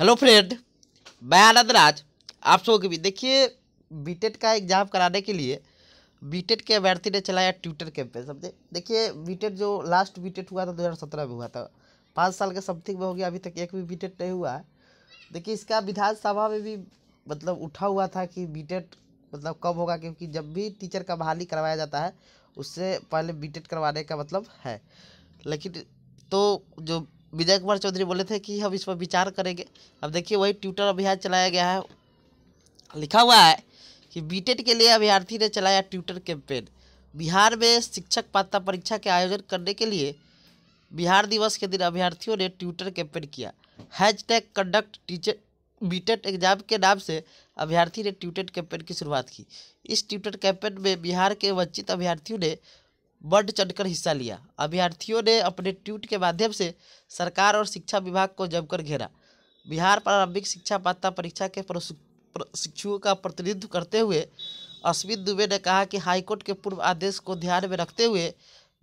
hello friend मैं आनंद राज आप सबों के भी देखिए बीटेट का एग्ज़ाम कराने के लिए बीटेट के अभ्यर्थी ने चलाया ट्विटर कैंपेन समझे देखिए बीटेट जो लास्ट बीटेट हुआ था 2017 में हुआ था पाँच साल के समथिंग में हो गया अभी तक एक भी बीटेट नहीं हुआ है देखिए इसका विधानसभा में भी मतलब उठा हुआ था कि बीटेट मतलब कब होगा क्योंकि जब भी टीचर का बहाली करवाया जाता है उससे पहले बीटेट करवाने का मतलब है लेकिन तो जो विजय कुमार चौधरी बोले थे कि हम इस पर विचार करेंगे अब देखिए वही ट्विटर अभियान चलाया गया है लिखा हुआ है कि बीटेड के लिए अभ्यर्थी ने चलाया ट्विटर कैंपेन बिहार में शिक्षक पात्रता परीक्षा के आयोजन करने के लिए बिहार दिवस के दिन अभ्यर्थियों ने ट्विटर कैंपेन किया hashtag conduct teacher BTET exam के नाम से अभ्यर्थी ने ट्विटर कैंपेन की शुरुआत की इस ट्विटर कैंपेन में बिहार के वंचित अभ्यर्थियों ने बढ़ चढ़कर हिस्सा लिया अभ्यर्थियों ने अपने ट्वीट के माध्यम से सरकार और शिक्षा विभाग को जमकर घेरा बिहार प्रारंभिक शिक्षा पात्रता परीक्षा के प्रशिक्षुओं का प्रतिनिधित्व करते हुए अश्विन दुबे ने कहा कि हाईकोर्ट के पूर्व आदेश को ध्यान में रखते हुए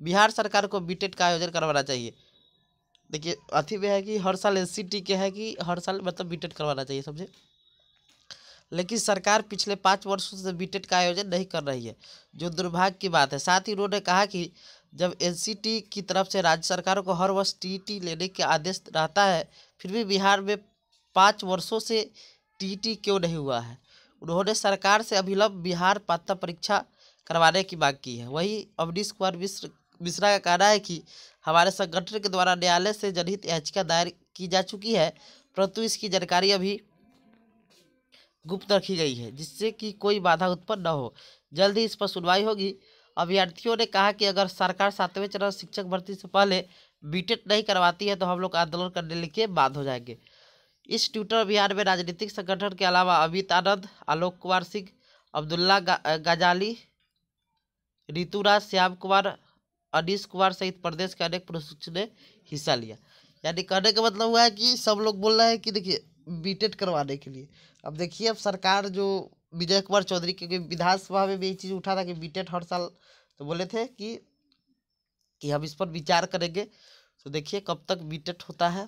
बिहार सरकार को बीटेट का आयोजन करवाना चाहिए देखिए अथी में है कि हर साल एन के है कि हर साल मतलब बीटेट करवाना चाहिए समझे लेकिन सरकार पिछले पाँच वर्षों से बीटेड का आयोजन नहीं कर रही है जो दुर्भाग्य की बात है साथ ही उन्होंने कहा कि जब एन की तरफ से राज्य सरकारों को हर वर्ष टी लेने के आदेश रहता है फिर भी बिहार में पाँच वर्षों से टी क्यों नहीं हुआ है उन्होंने सरकार से अभिलंब बिहार पात्र परीक्षा करवाने की मांग की है वही अवनीश कुमार मिश्र मिश्रा का कहना है कि हमारे संगठन के द्वारा न्यायालय से जनहित याचिका दायर की जा चुकी है परंतु इसकी जानकारी अभी गुप्त रखी गई है जिससे कि कोई बाधा उत्पन्न न हो जल्द ही इस पर सुनवाई होगी अभ्यर्थियों ने कहा कि अगर सरकार सातवें चरण शिक्षक भर्ती से पहले बीटेड नहीं करवाती है तो हम लोग आंदोलन करने लिखे बाध हो जाएंगे इस ट्विटर अभियान में राजनीतिक संगठन के अलावा अमित आनंद आलोक कुमार सिंह अब्दुल्ला गजाली ऋतुराज श्याम कुमार अनीश कुमार सहित प्रदेश के अनेक प्रशिक्षु ने हिस्सा लिया यानी कहने का मतलब हुआ है कि सब लोग बोल रहे हैं कि देखिए बीटेड करवाने के लिए अब देखिए अब सरकार जो विजय कुमार चौधरी क्योंकि विधानसभा में भी ये चीज़ उठा था कि बीटेड हर साल तो बोले थे कि कि हम इस पर विचार करेंगे तो देखिए कब तक बीटेड होता है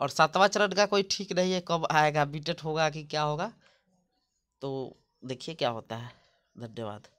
और सातवां चरण का कोई ठीक नहीं है कब आएगा बीटेड होगा कि क्या होगा तो देखिए क्या होता है धन्यवाद